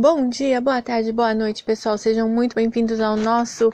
Bom dia, boa tarde, boa noite, pessoal. Sejam muito bem-vindos ao nosso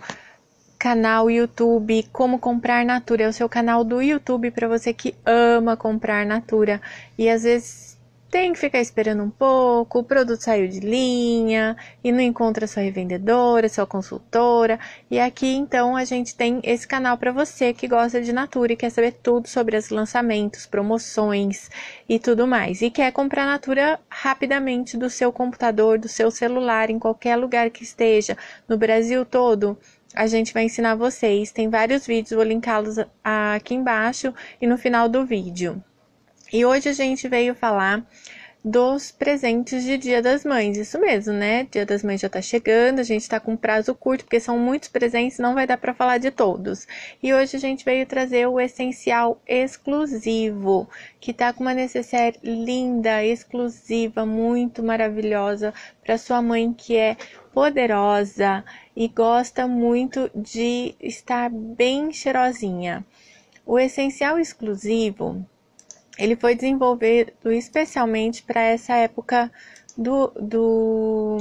canal YouTube Como Comprar Natura. É o seu canal do YouTube para você que ama comprar Natura e às vezes tem que ficar esperando um pouco, o produto saiu de linha e não encontra sua revendedora, sua consultora. E aqui então a gente tem esse canal para você que gosta de Natura e quer saber tudo sobre os lançamentos, promoções e tudo mais. E quer comprar Natura rapidamente do seu computador, do seu celular, em qualquer lugar que esteja, no Brasil todo a gente vai ensinar vocês. Tem vários vídeos, vou linká-los aqui embaixo e no final do vídeo. E hoje a gente veio falar dos presentes de Dia das Mães. Isso mesmo, né? Dia das Mães já tá chegando, a gente tá com prazo curto, porque são muitos presentes, não vai dar para falar de todos. E hoje a gente veio trazer o essencial exclusivo, que tá com uma necessaire linda, exclusiva, muito maravilhosa para sua mãe que é poderosa e gosta muito de estar bem cheirosinha. O essencial exclusivo ele foi desenvolvido especialmente para essa época do, do,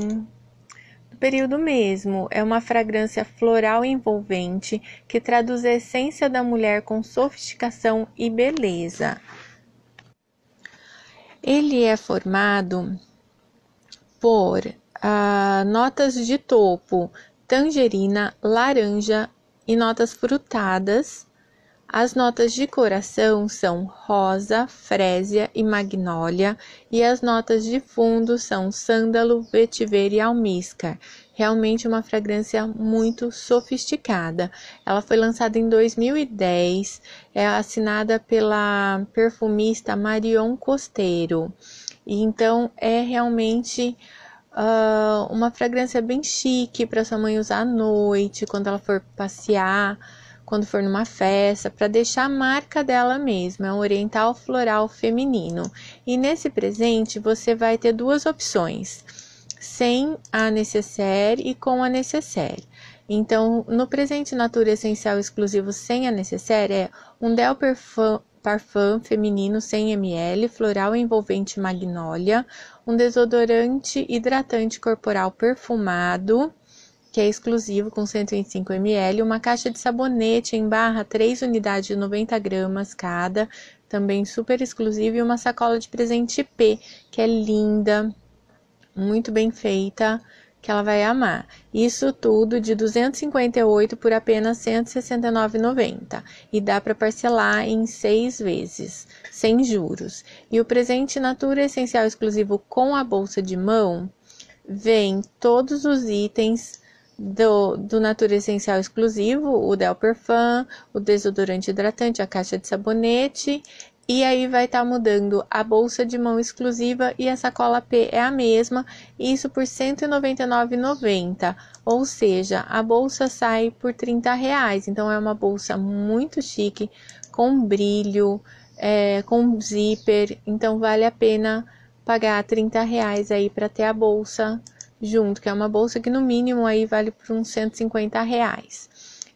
do, período mesmo. É uma fragrância floral envolvente que traduz a essência da mulher com sofisticação e beleza. Ele é formado por ah, notas de topo, tangerina, laranja e notas frutadas as notas de coração são rosa, frésia e magnólia, e as notas de fundo são sândalo, vetiver e almíscar. Realmente uma fragrância muito sofisticada. Ela foi lançada em 2010, é assinada pela perfumista Marion Costeiro. E então é realmente uh, uma fragrância bem chique para sua mãe usar à noite, quando ela for passear quando for numa festa, para deixar a marca dela mesma. É um oriental floral feminino. E nesse presente você vai ter duas opções: sem a necessaire e com a necessaire. Então, no presente Natura Essencial Exclusivo sem a necessaire é um Del Perfum, Parfum feminino 100 ml, floral envolvente magnólia, um desodorante hidratante corporal perfumado, que é exclusivo com 125 ml, uma caixa de sabonete em barra, 3 unidades de 90 gramas cada, também super exclusivo, e uma sacola de presente P, que é linda, muito bem feita, que ela vai amar. Isso tudo de 258 por apenas 169,90 e dá para parcelar em seis vezes, sem juros. E o presente Natura Essencial exclusivo com a bolsa de mão vem todos os itens do, do Natura Essencial Exclusivo, o Perfum, o desodorante hidratante, a caixa de sabonete. E aí vai estar tá mudando a bolsa de mão exclusiva e a sacola P é a mesma, isso por R$ 199,90. Ou seja, a bolsa sai por R$ reais. Então é uma bolsa muito chique, com brilho, é, com zíper. Então vale a pena pagar 30 reais aí para ter a bolsa junto, que é uma bolsa que no mínimo aí vale por uns 150 reais.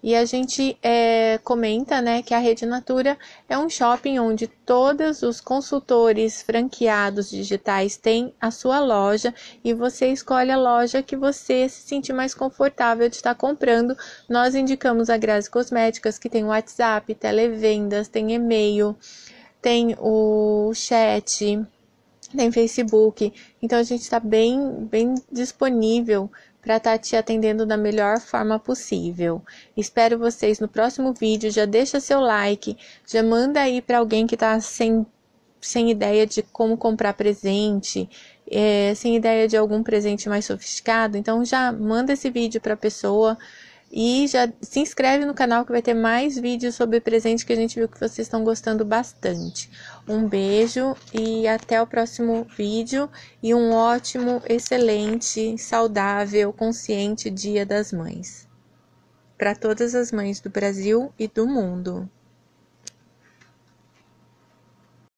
E a gente é, comenta né, que a Rede Natura é um shopping onde todos os consultores franqueados digitais têm a sua loja e você escolhe a loja que você se sentir mais confortável de estar comprando. Nós indicamos a Grazi Cosméticas, que tem WhatsApp, televendas, tem e-mail, tem o chat tem Facebook. Então a gente está bem, bem disponível para estar tá te atendendo da melhor forma possível. Espero vocês no próximo vídeo. Já deixa seu like, já manda aí para alguém que está sem, sem ideia de como comprar presente, é, sem ideia de algum presente mais sofisticado. Então já manda esse vídeo para a pessoa. E já se inscreve no canal que vai ter mais vídeos sobre presente que a gente viu que vocês estão gostando bastante. Um beijo e até o próximo vídeo e um ótimo, excelente, saudável, consciente Dia das Mães. Para todas as mães do Brasil e do mundo.